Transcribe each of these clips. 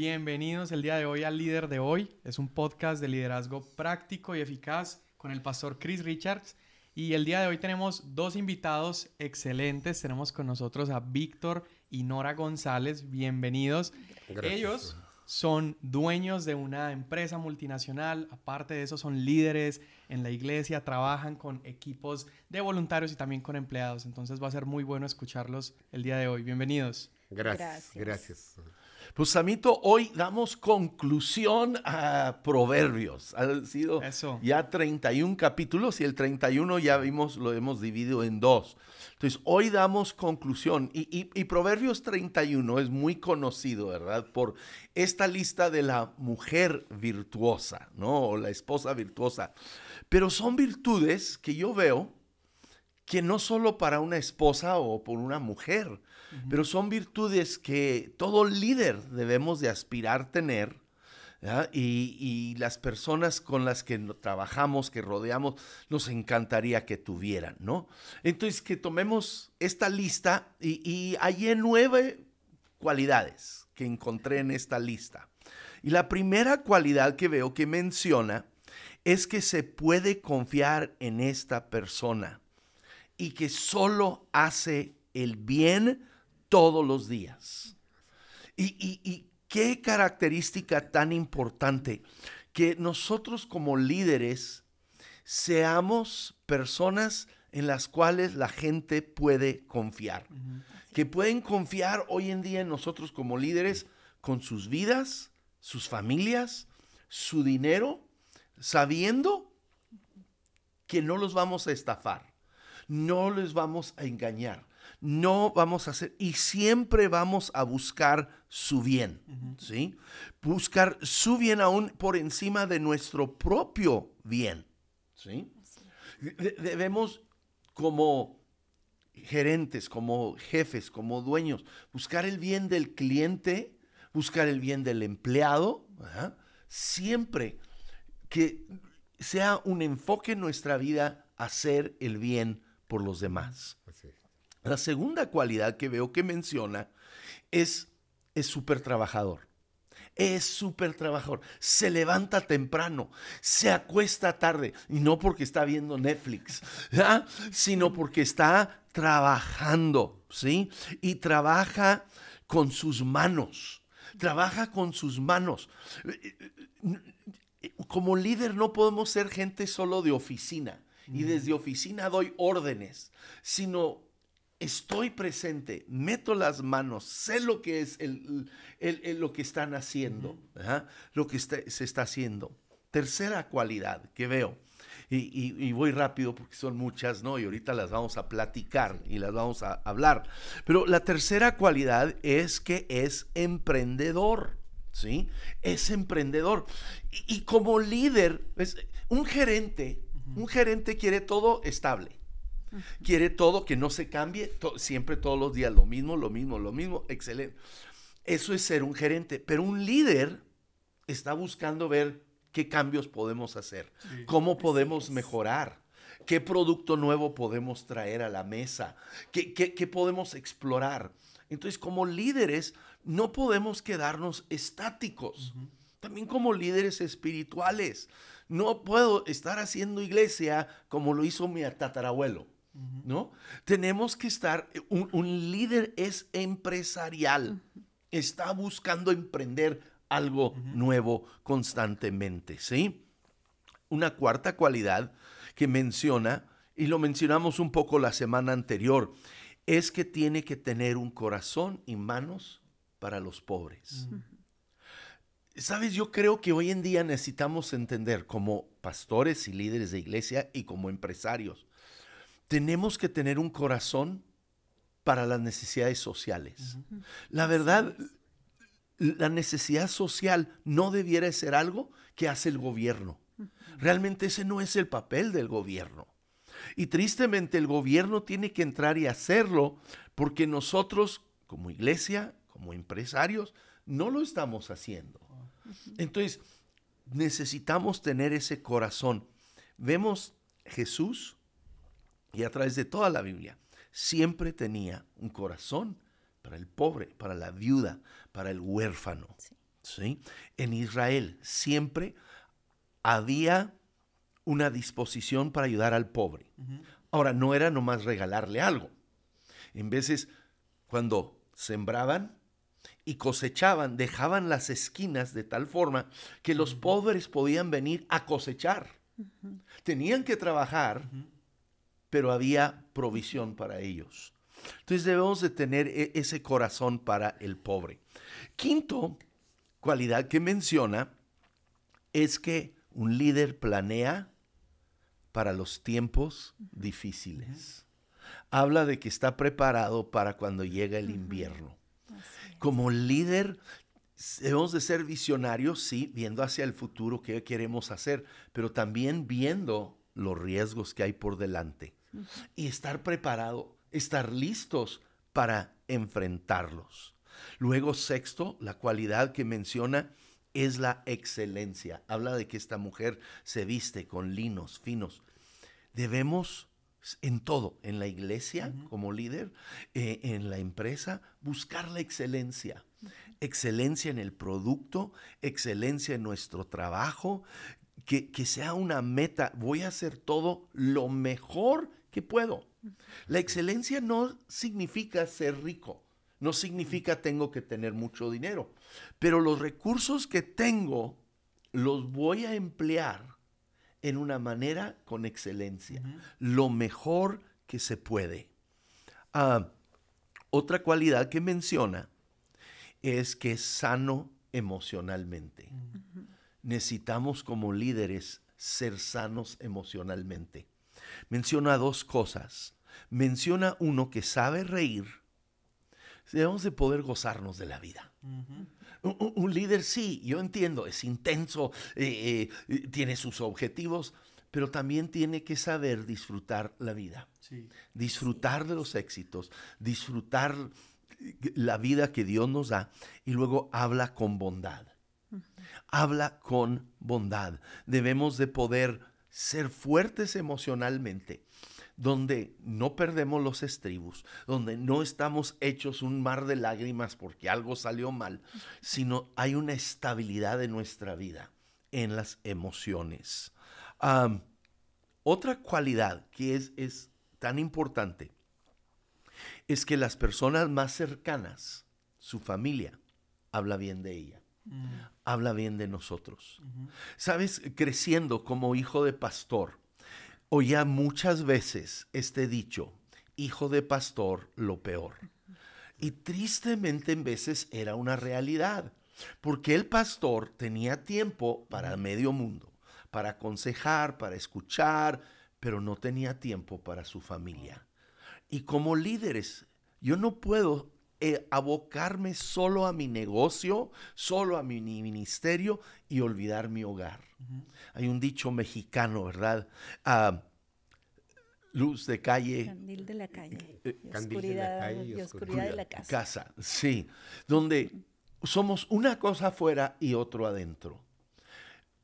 Bienvenidos el día de hoy al Líder de Hoy. Es un podcast de liderazgo práctico y eficaz con el pastor Chris Richards. Y el día de hoy tenemos dos invitados excelentes. Tenemos con nosotros a Víctor y Nora González. Bienvenidos. Ellos son dueños de una empresa multinacional, aparte de eso son líderes en la iglesia, trabajan con equipos de voluntarios y también con empleados, entonces va a ser muy bueno escucharlos el día de hoy. Bienvenidos. Gracias. gracias. Pues, Samito, hoy damos conclusión a Proverbios. Han sido ya 31 capítulos y el 31 ya vimos, lo hemos dividido en dos. Entonces, hoy damos conclusión. Y, y, y Proverbios 31 es muy conocido, ¿verdad? Por esta lista de la mujer virtuosa, ¿no? O la esposa virtuosa. Pero son virtudes que yo veo que no solo para una esposa o por una mujer, pero son virtudes que todo líder debemos de aspirar tener. Y, las personas con las que trabajamos, que rodeamos, nos encantaría que tuvieran, ¿no? Entonces, que tomemos esta lista y, y nueve cualidades que encontré en esta lista. Y la primera cualidad que veo que menciona es que se puede confiar en esta persona y que solo hace el bien todos los días. Y, qué característica tan importante que nosotros como líderes seamos personas en las cuales la gente puede confiar. Que pueden confiar hoy en día en nosotros como líderes con sus vidas, sus familias, su dinero, sabiendo que no los vamos a estafar, no les vamos a engañar, no vamos a hacer y siempre vamos a buscar su bien, ¿sí? Buscar su bien aún por encima de nuestro propio bien, ¿sí? debemos como gerentes, como jefes, como dueños, buscar el bien del cliente, buscar el bien del empleado, siempre que sea un enfoque en nuestra vida hacer el bien por los demás. La segunda cualidad que veo que menciona es es súper trabajador. Es súper trabajador. Se levanta temprano, se acuesta tarde, y no porque está viendo Netflix, ¿ah? sino porque está trabajando, ¿sí? Y trabaja con sus manos, trabaja con sus manos. Como líder no podemos ser gente solo de oficina, y desde oficina doy órdenes, sino estoy presente, meto las manos, sé lo que es el, lo que están haciendo, lo que se está haciendo. Tercera cualidad que veo, y, voy rápido porque son muchas, ¿no? Y ahorita las vamos a platicar y las vamos a hablar. Pero la tercera cualidad es que es emprendedor, ¿sí? Es emprendedor. Y, como líder, un gerente, un gerente quiere todo estable. Quiere todo, que no se cambie, siempre todos los días lo mismo, lo mismo, lo mismo, excelente. Eso es ser un gerente, pero un líder está buscando ver qué cambios podemos hacer, cómo podemos mejorar, qué producto nuevo podemos traer a la mesa, qué, podemos explorar. Entonces, como líderes, no podemos quedarnos estáticos. También como líderes espirituales. No puedo estar haciendo iglesia como lo hizo mi tatarabuelo. ¿no? Tenemos que estar, eh, un, líder es empresarial, está buscando emprender algo nuevo constantemente, ¿sí? Una cuarta cualidad que menciona, y lo mencionamos un poco la semana anterior, es que tiene que tener un corazón y manos para los pobres. Sabes, yo creo que hoy en día necesitamos entender como pastores y líderes de iglesia y como empresarios tenemos que tener un corazón para las necesidades sociales. La verdad, la necesidad social no debiera ser algo que hace el gobierno. Realmente ese no es el papel del gobierno. Y tristemente el gobierno tiene que entrar y hacerlo porque nosotros, como iglesia, como empresarios, no lo estamos haciendo. Entonces, necesitamos tener ese corazón. Vemos Jesús y a través de toda la Biblia, siempre tenía un corazón para el pobre, para la viuda, para el huérfano. Sí. En Israel siempre había una disposición para ayudar al pobre. Ahora, no era nomás regalarle algo. En veces, cuando sembraban y cosechaban, dejaban las esquinas de tal forma que los pobres podían venir a cosechar. Tenían que trabajar pero había provisión para ellos. Entonces debemos de tener e, ese corazón para el pobre. Quinto cualidad que menciona es que un líder planea para los tiempos difíciles. Habla de que está preparado para cuando llega el invierno. Como líder debemos de ser visionarios, sí, viendo hacia el futuro qué queremos hacer, pero también viendo los riesgos que hay por delante y estar preparado, estar listos para enfrentarlos. Luego, sexto, la cualidad que menciona es la excelencia. Habla de que esta mujer se viste con linos finos. Debemos en todo, en la iglesia como líder, eh, en la empresa, buscar la excelencia. Excelencia en el producto, excelencia en nuestro trabajo, que, que sea una meta. Voy a hacer todo lo mejor que puedo. La excelencia no significa ser rico, no significa tengo que tener mucho dinero, pero los recursos que tengo los voy a emplear en una manera con excelencia, lo mejor que se puede. Ah, otra cualidad que menciona es que es sano emocionalmente. Necesitamos como líderes ser sanos emocionalmente menciona dos cosas. Menciona uno que sabe reír. Debemos de poder gozarnos de la vida. un, líder sí, yo entiendo, es intenso, eh, eh, tiene sus objetivos, pero también tiene que saber disfrutar la vida. Disfrutar de los éxitos, disfrutar la vida que Dios nos da y luego habla con bondad. Habla con bondad. Debemos de poder ser fuertes emocionalmente, donde no perdemos los estribos, donde no estamos hechos un mar de lágrimas porque algo salió mal, sino hay una estabilidad de nuestra vida en las emociones. otra cualidad que es tan importante es que las personas más cercanas, su familia, habla bien de ella. Mm. habla bien de nosotros. Sabes, creciendo como hijo de pastor, oía muchas veces este dicho, hijo de pastor, lo peor. Y tristemente en veces era una realidad, porque el pastor tenía tiempo para medio mundo, para aconsejar, para escuchar, pero no tenía tiempo para su familia. Y como líderes, yo no puedo eh, abocarme solo a mi negocio, solo a mi ministerio y olvidar mi hogar. Hay un dicho mexicano, ¿verdad? Ah, luz de calle. Candil de la calle. oscuridad, de la casa. Casa, sí. Donde somos una cosa afuera y otro adentro.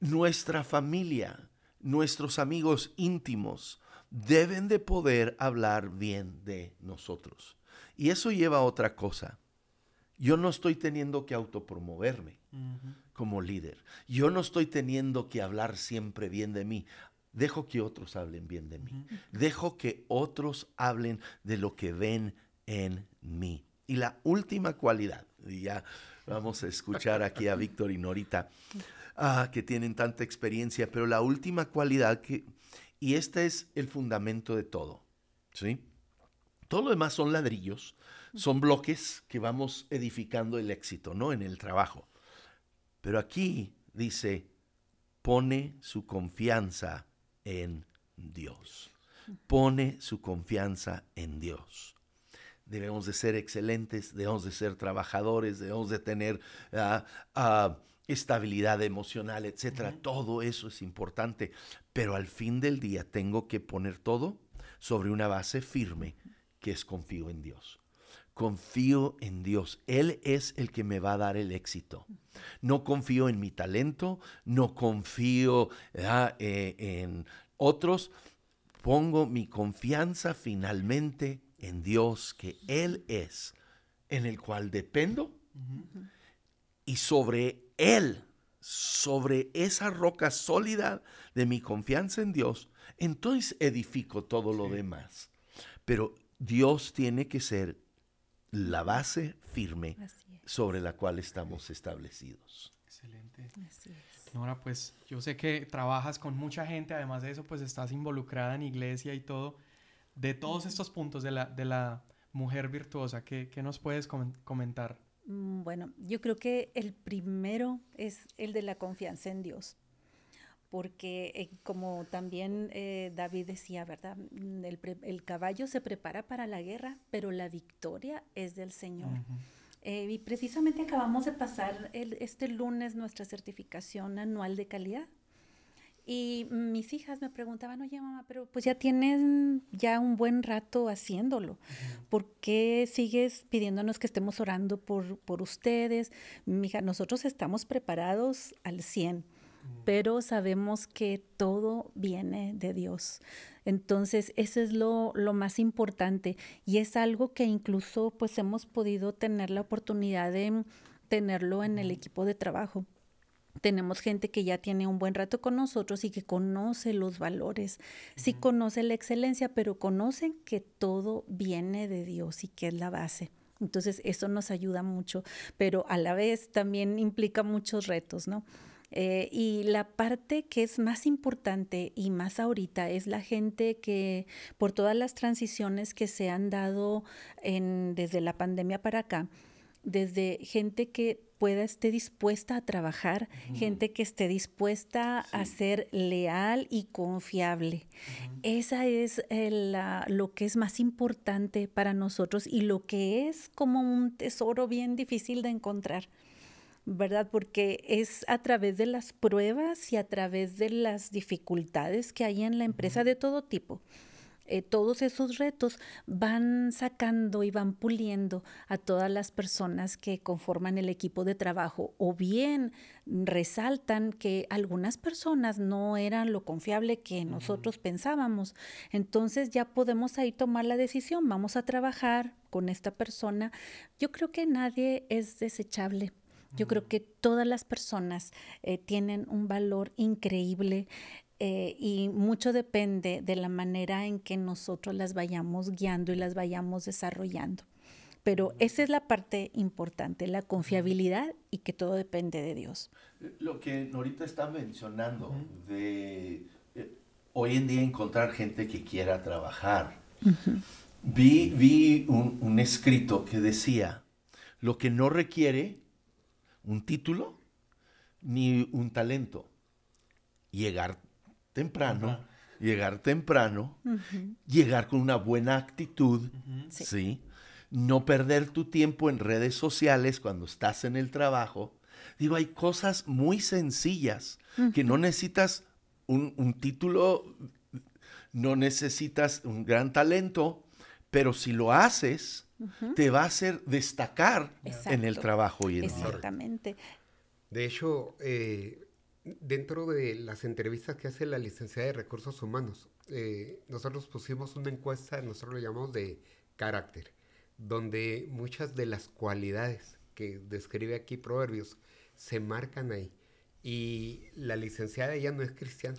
Nuestra familia, nuestros amigos íntimos deben de poder hablar bien de nosotros. Y eso lleva a otra cosa. Yo no estoy teniendo que autopromoverme como líder. Yo no estoy teniendo que hablar siempre bien de mí. Dejo que otros hablen bien de mí. Dejo que otros hablen de lo que ven en mí. Y la última cualidad, y ya vamos a escuchar aquí a Víctor y Norita, ah, que tienen tanta experiencia, pero la última cualidad que, y este es el fundamento de todo, ¿sí? Todo lo demás son ladrillos, son bloques que vamos edificando el éxito, ¿no? En el trabajo. Pero aquí dice, pone su confianza en Dios. Pone su confianza en Dios. Debemos de ser excelentes, debemos de ser trabajadores, debemos de tener ah, ah, estabilidad emocional, etc. Todo eso es importante, pero al fin del día tengo que poner todo sobre una base firme que es confío en Dios. Confío en Dios. Él es el que me va a dar el éxito. No confío en mi talento, no confío ah, eh, en otros. Pongo mi confianza finalmente en Dios, que Él es, en el cual dependo. Y sobre Él, sobre esa roca sólida de mi confianza en Dios, entonces edifico todo lo demás. Pero Dios tiene que ser la base firme sobre la cual estamos establecidos. Excelente. Así es. Nora, pues yo sé que trabajas con mucha gente, además de eso, pues estás involucrada en iglesia y todo. De todos estos puntos de la, mujer virtuosa, ¿qué, nos puedes comentar? Mm, bueno, yo creo que el primero es el de la confianza en Dios porque eh, como también eh, David decía, ¿verdad? Mm, el, caballo se prepara para la guerra, pero la victoria es del Señor. Eh, y precisamente acabamos de pasar este lunes nuestra certificación anual de calidad. Y mis hijas me preguntaban, oye mamá, pero pues ya tienes ya un buen rato haciéndolo. ¿Por qué sigues pidiéndonos que estemos orando por, por ustedes? Mija, nosotros estamos preparados al 100 pero sabemos que todo viene de Dios. Entonces, eso es lo, más importante y es algo que incluso pues hemos podido tener la oportunidad de tenerlo en el equipo de trabajo. Tenemos gente que ya tiene un buen rato con nosotros y que conoce los valores, sí conoce la excelencia, pero conocen que todo viene de Dios y que es la base. Entonces, eso nos ayuda mucho, pero a la vez también implica muchos retos, ¿no? Eh, y la parte que es más importante y más ahorita es la gente que por todas las transiciones que se han dado desde la pandemia para acá, desde gente que pueda esté dispuesta a trabajar, gente que esté dispuesta a ser leal y confiable. Esa es eh, lo que es más importante para nosotros y lo que es como un tesoro bien difícil de encontrar. ¿verdad? Porque es a través de las pruebas y a través de las dificultades que hay en la empresa de todo tipo. Eh, todos esos retos van sacando y van puliendo a todas las personas que conforman el equipo de trabajo o bien resaltan que algunas personas no eran lo confiable que nosotros pensábamos. Entonces ya podemos ahí tomar la decisión, vamos a trabajar con esta persona. Yo creo que nadie es desechable yo creo que todas las personas eh, tienen un valor increíble eh, y mucho depende de la manera en que nosotros las vayamos guiando y las vayamos desarrollando. Pero esa es la parte importante, la confiabilidad y que todo depende de Dios. Lo que Norita está mencionando de eh, hoy en día encontrar gente que quiera trabajar. Vi, un, un escrito que decía, lo que no requiere un título ni un talento. Llegar temprano, llegar temprano, llegar con una buena actitud, No perder tu tiempo en redes sociales cuando estás en el trabajo. Digo, hay cosas muy sencillas que no necesitas un, un título, no necesitas un gran talento, pero si lo haces, te va a hacer destacar en el trabajo y en Exactamente. De hecho, eh, dentro de las entrevistas que hace la licenciada de Recursos Humanos, eh, nosotros pusimos una encuesta, nosotros lo llamamos de carácter, donde muchas de las cualidades que describe aquí Proverbios se marcan ahí. Y la licenciada ya no es cristiana.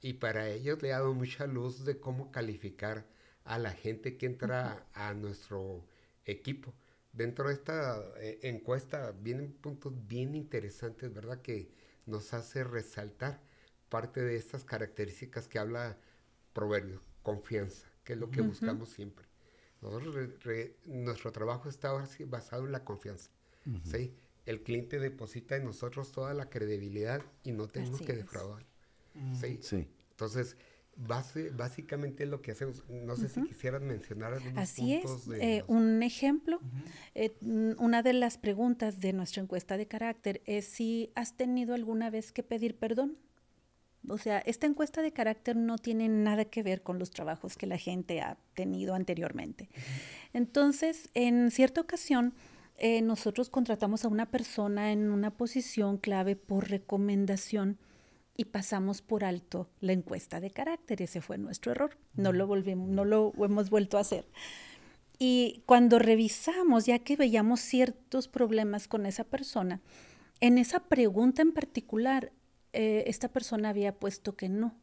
Y para ellos le ha dado mucha luz de cómo calificar a la gente que entra a nuestro equipo. Dentro de esta eh, encuesta vienen puntos bien interesantes, ¿verdad? Que nos hace resaltar parte de estas características que habla proverbio confianza, que es lo que buscamos siempre. nuestro trabajo está basado en la confianza. ¿sí? El cliente deposita en nosotros toda la credibilidad y no tenemos que defraudar. Mm, ¿sí? Sí. Entonces, básicamente lo que hacemos, no sé si quisieran mencionar algunos Así es. Eh, un ejemplo, eh, mm, una de las preguntas de nuestra encuesta de carácter es si has tenido alguna vez que pedir perdón. O sea, esta encuesta de carácter no tiene nada que ver con los trabajos que la gente ha tenido anteriormente. Entonces, en cierta ocasión, eh, nosotros contratamos a una persona en una posición clave por recomendación y pasamos por alto la encuesta de carácter. Ese fue nuestro error. No lo, volvimos, no lo hemos vuelto a hacer. Y cuando revisamos, ya que veíamos ciertos problemas con esa persona, en esa pregunta en particular, eh, esta persona había puesto que no.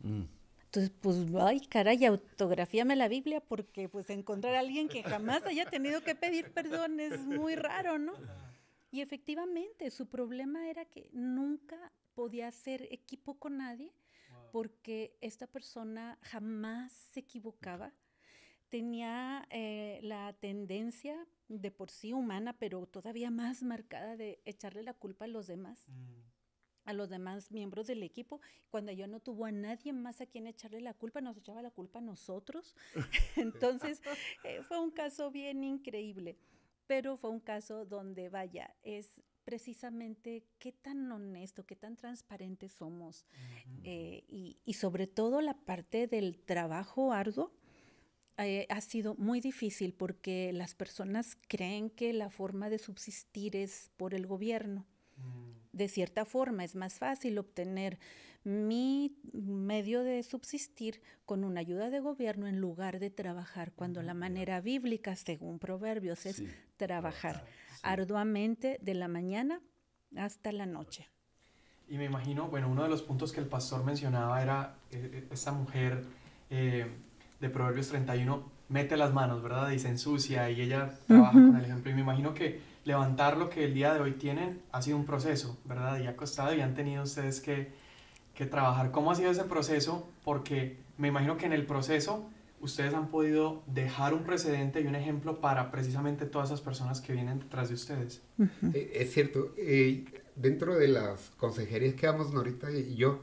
Mm. Entonces, pues, ay, caray, autografíame la Biblia porque pues encontrar a alguien que jamás haya tenido que pedir perdón es muy raro, ¿no? Y efectivamente, su problema era que nunca podía hacer equipo con nadie porque esta persona jamás se equivocaba. Tenía eh, la tendencia de por sí humana, pero todavía más marcada de echarle la culpa a los demás. Mm. a los demás miembros del equipo. Cuando yo no tuvo a nadie más a quien echarle la culpa, nos echaba la culpa a nosotros. Entonces, eh, fue un caso bien increíble, pero fue un caso donde, vaya, es precisamente qué tan honesto, qué tan transparente somos eh, y, sobre todo la parte del trabajo arduo. Eh, ha sido muy difícil porque las personas creen que la forma de subsistir es por el gobierno. Mm. De cierta forma es más fácil obtener mi medio de subsistir con una ayuda de gobierno en lugar de trabajar, cuando la manera bíblica, según Proverbios, es trabajar, arduamente de la mañana hasta la noche. Y me imagino, bueno, uno de los puntos que el pastor mencionaba era eh, eh, esa esta mujer eh, de Proverbios 31, mete las manos, ¿verdad? Dice ensucia y ella trabaja con el ejemplo. Y me imagino que levantar lo que el día de hoy tienen ha sido un proceso, ¿verdad? Y ha costado y han tenido ustedes que que trabajar. ¿Cómo ha sido ese proceso? Porque me imagino que en el proceso ustedes han podido dejar un precedente y un ejemplo para precisamente todas esas personas que vienen detrás de ustedes. Eh, es cierto, eh, dentro de las consejerías que damos Norita y yo,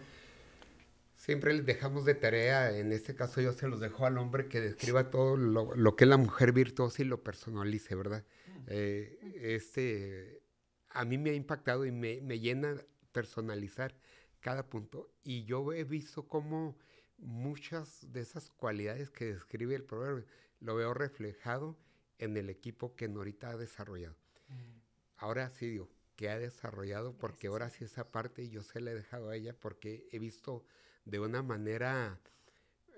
siempre les dejamos de tarea, en este caso yo se los dejo al hombre que describa todo lo, que es la mujer virtuosa y lo personalice, ¿verdad? Eh, este, a mí me ha impactado y me, me llena personalizar cada punto. Y yo he visto cómo muchas de esas cualidades que describe el proverbio lo veo reflejado en el equipo que Norita ha desarrollado. Mm. Ahora sí digo, que ha desarrollado, porque ahora sí esa parte yo se la he dejado a ella porque he visto de una manera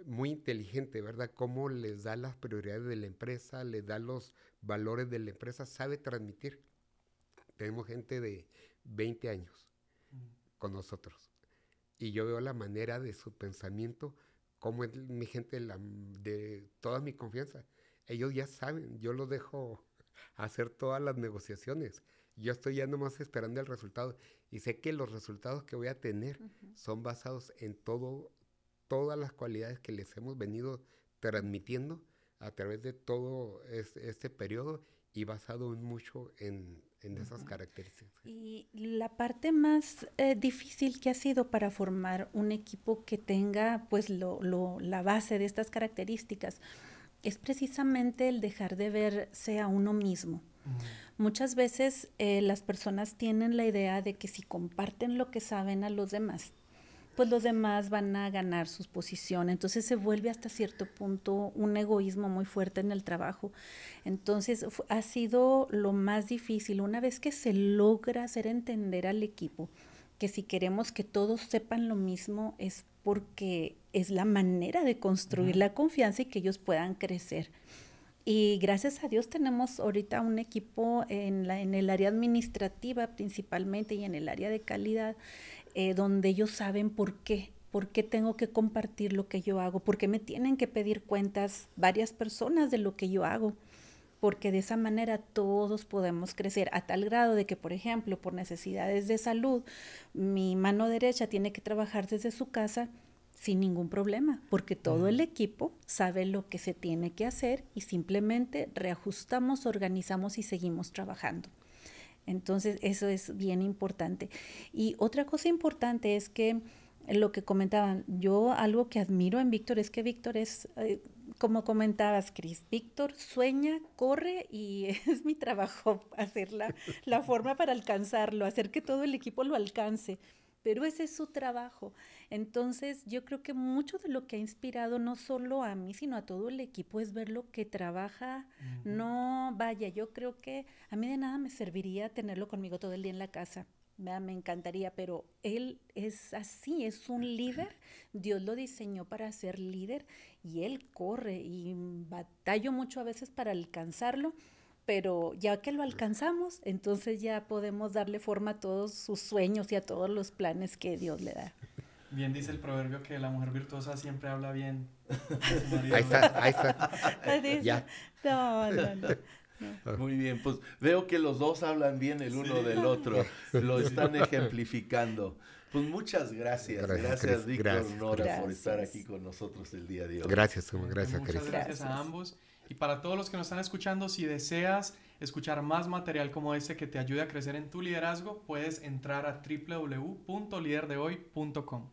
muy inteligente, ¿verdad? Cómo les da las prioridades de la empresa, les da los valores de la empresa, sabe transmitir. Tenemos gente de 20 años mm. con nosotros y yo veo la manera de su pensamiento, como es mi gente de toda mi confianza. Ellos ya saben, yo los dejo hacer todas las negociaciones. Yo estoy ya nomás esperando el resultado y sé que los resultados que voy a tener son basados en todo, todas las cualidades que les hemos venido transmitiendo a través de todo este periodo y basado mucho en, esas características. Y la parte más eh, difícil que ha sido para formar un equipo que tenga pues lo, la base de estas características es precisamente el dejar de verse a uno mismo. Muchas veces eh, las personas tienen la idea de que si comparten lo que saben a los demás, pues los demás van a ganar sus posiciones. Entonces se vuelve hasta cierto punto un egoísmo muy fuerte en el trabajo. Entonces ha sido lo más difícil una vez que se logra hacer entender al equipo que si queremos que todos sepan lo mismo es porque es la manera de construir la confianza y que ellos puedan crecer. Y gracias a Dios tenemos ahorita un equipo en, la, en el área administrativa principalmente y en el área de calidad eh, donde ellos saben por qué, por qué tengo que compartir lo que yo hago, por qué me tienen que pedir cuentas varias personas de lo que yo hago, porque de esa manera todos podemos crecer a tal grado de que, por ejemplo, por necesidades de salud, mi mano derecha tiene que trabajar desde su casa sin ningún problema, porque todo el equipo sabe lo que se tiene que hacer y simplemente reajustamos, organizamos y seguimos trabajando. Entonces, eso es bien importante. Y otra cosa importante es que lo que comentaban, yo algo que admiro en Víctor es que Víctor es, eh, como comentabas, Cris, Víctor sueña, corre y es mi trabajo hacer la forma para alcanzarlo, hacer que todo el equipo lo alcance pero ese es su trabajo. Entonces yo creo que mucho de lo que ha inspirado no solo a mí, sino a todo el equipo es ver lo que trabaja. No, vaya, yo creo que a mí de nada me serviría tenerlo conmigo todo el día en la casa. Me, me encantaría, pero él es así, es un líder. Dios lo diseñó para ser líder y él corre y batallo mucho a veces para alcanzarlo pero ya que lo alcanzamos, entonces ya podemos darle forma a todos sus sueños y a todos los planes que Dios le da. Bien dice el proverbio que la mujer virtuosa siempre habla bien. ahí está, ahí está. ya. No, no, no. Muy bien, pues veo que los dos hablan bien el uno del otro, lo están ejemplificando. Pues muchas gracias, gracias, gracias Víctor Nora por estar aquí con nosotros el día de hoy. Gracias, gracias, Muchas gracias a ambos. Y para todos los que nos están escuchando, si deseas escuchar más material como este que te ayude a crecer en tu liderazgo, puedes entrar a www.liderdehoy.com.